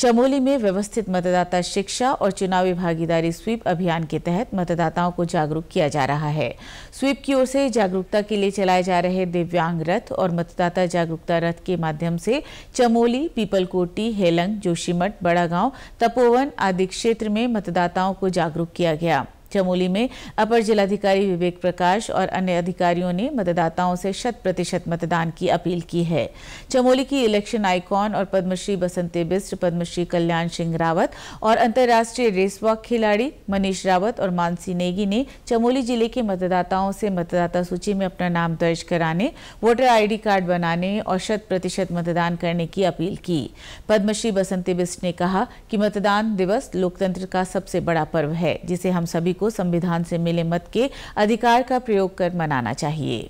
चमोली में व्यवस्थित मतदाता शिक्षा और चुनावी भागीदारी स्वीप अभियान के तहत मतदाताओं को जागरूक किया जा रहा है स्वीप की ओर से जागरूकता के लिए चलाए जा रहे दिव्यांग रथ और मतदाता जागरूकता रथ के माध्यम से चमोली पीपलकोटी हेलंग जोशीमठ बड़ागांव तपोवन आदि क्षेत्र में मतदाताओं को जागरूक किया गया चमोली में अपर जिलाधिकारी विवेक प्रकाश और अन्य अधिकारियों ने मतदाताओं से शत प्रतिशत मतदान की अपील की है चमोली की इलेक्शन आइकॉन और पद्मश्री बसंती बिस्ट पद्मश्री कल्याण सिंह रावत और अंतर्राष्ट्रीय रेसवॉक खिलाड़ी मनीष रावत और मानसी नेगी ने चमोली जिले के मतदाताओं से मतदाता सूची में अपना नाम दर्ज कराने वोटर आई कार्ड बनाने और शत प्रतिशत मतदान करने की अपील की पद्मश्री बसंती बिस्ट ने कहा कि मतदान दिवस लोकतंत्र का सबसे बड़ा पर्व है जिसे हम सभी को संविधान से मिले मत के अधिकार का प्रयोग कर मनाना चाहिए